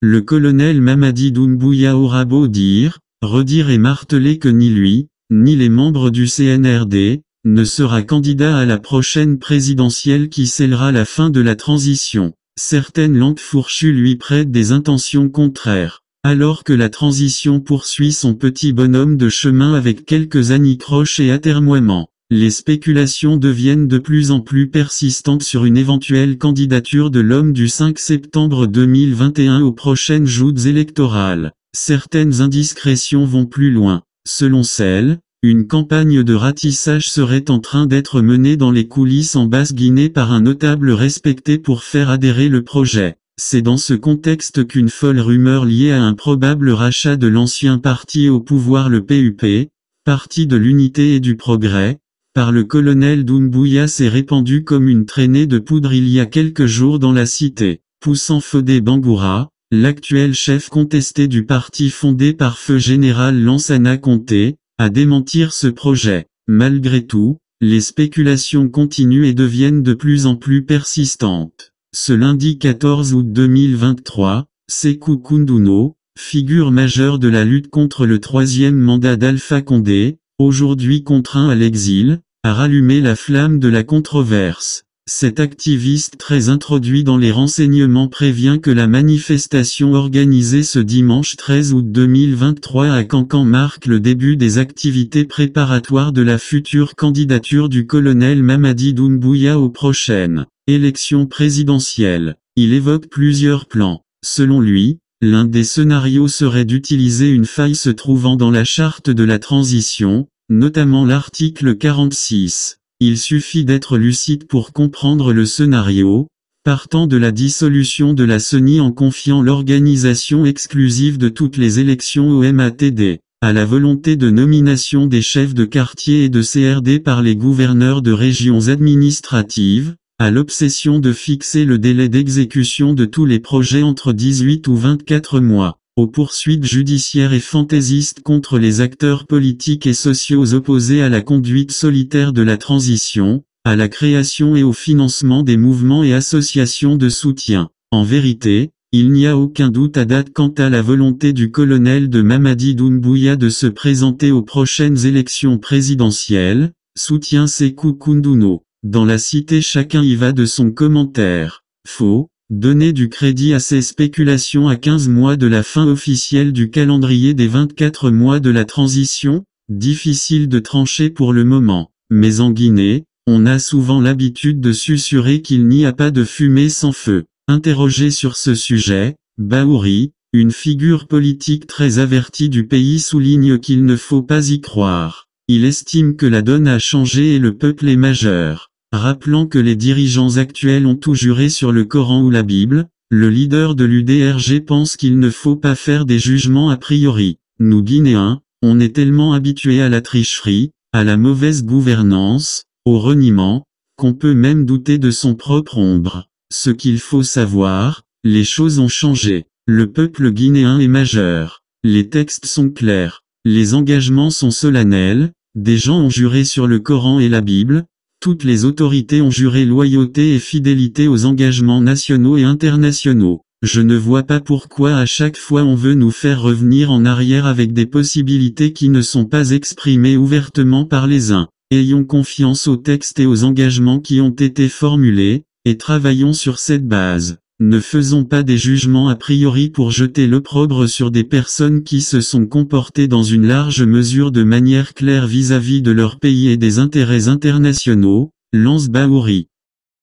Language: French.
Le colonel Mamadi Doumbouya aura beau dire, redire et marteler que ni lui, ni les membres du CNRD, ne sera candidat à la prochaine présidentielle qui scellera la fin de la transition. Certaines lentes fourchues lui prêtent des intentions contraires. Alors que la transition poursuit son petit bonhomme de chemin avec quelques anicroches et atermoiements. Les spéculations deviennent de plus en plus persistantes sur une éventuelle candidature de l'homme du 5 septembre 2021 aux prochaines joutes électorales. Certaines indiscrétions vont plus loin. Selon celles, une campagne de ratissage serait en train d'être menée dans les coulisses en Basse-Guinée par un notable respecté pour faire adhérer le projet. C'est dans ce contexte qu'une folle rumeur liée à un probable rachat de l'ancien parti au pouvoir le PUP, parti de l'unité et du progrès, par le colonel Doumbouya s'est répandu comme une traînée de poudre il y a quelques jours dans la cité, poussant Fodé Bangoura, l'actuel chef contesté du parti fondé par feu général Lansana Conté, à démentir ce projet. Malgré tout, les spéculations continuent et deviennent de plus en plus persistantes. Ce lundi 14 août 2023, Sekou Kunduno, figure majeure de la lutte contre le troisième mandat d'Alpha Condé, aujourd'hui contraint à l'exil, a rallumé la flamme de la controverse. Cet activiste très introduit dans les renseignements prévient que la manifestation organisée ce dimanche 13 août 2023 à Cancan marque le début des activités préparatoires de la future candidature du colonel Mamadi Doumbouya aux prochaines élections présidentielles. Il évoque plusieurs plans. Selon lui, l'un des scénarios serait d'utiliser une faille se trouvant dans la charte de la transition, notamment l'article 46. Il suffit d'être lucide pour comprendre le scénario, partant de la dissolution de la CENI en confiant l'organisation exclusive de toutes les élections au MATD, à la volonté de nomination des chefs de quartier et de CRD par les gouverneurs de régions administratives, à l'obsession de fixer le délai d'exécution de tous les projets entre 18 ou 24 mois aux poursuites judiciaires et fantaisistes contre les acteurs politiques et sociaux opposés à la conduite solitaire de la transition, à la création et au financement des mouvements et associations de soutien. En vérité, il n'y a aucun doute à date quant à la volonté du colonel de Mamadi Doumbouya de se présenter aux prochaines élections présidentielles, soutient Sekou Kunduno. Dans la cité chacun y va de son commentaire. Faux, Donner du crédit à ces spéculations à 15 mois de la fin officielle du calendrier des 24 mois de la transition, difficile de trancher pour le moment. Mais en Guinée, on a souvent l'habitude de sussurer qu'il n'y a pas de fumée sans feu. Interrogé sur ce sujet, Baouri, une figure politique très avertie du pays souligne qu'il ne faut pas y croire. Il estime que la donne a changé et le peuple est majeur. Rappelant que les dirigeants actuels ont tout juré sur le Coran ou la Bible, le leader de l'UDRG pense qu'il ne faut pas faire des jugements a priori. Nous Guinéens, on est tellement habitués à la tricherie, à la mauvaise gouvernance, au reniement, qu'on peut même douter de son propre ombre. Ce qu'il faut savoir, les choses ont changé. Le peuple guinéen est majeur. Les textes sont clairs. Les engagements sont solennels. Des gens ont juré sur le Coran et la Bible, toutes les autorités ont juré loyauté et fidélité aux engagements nationaux et internationaux. Je ne vois pas pourquoi à chaque fois on veut nous faire revenir en arrière avec des possibilités qui ne sont pas exprimées ouvertement par les uns. Ayons confiance aux textes et aux engagements qui ont été formulés, et travaillons sur cette base. Ne faisons pas des jugements a priori pour jeter l'opprobre sur des personnes qui se sont comportées dans une large mesure de manière claire vis-à-vis de leur pays et des intérêts internationaux, lance Baouri.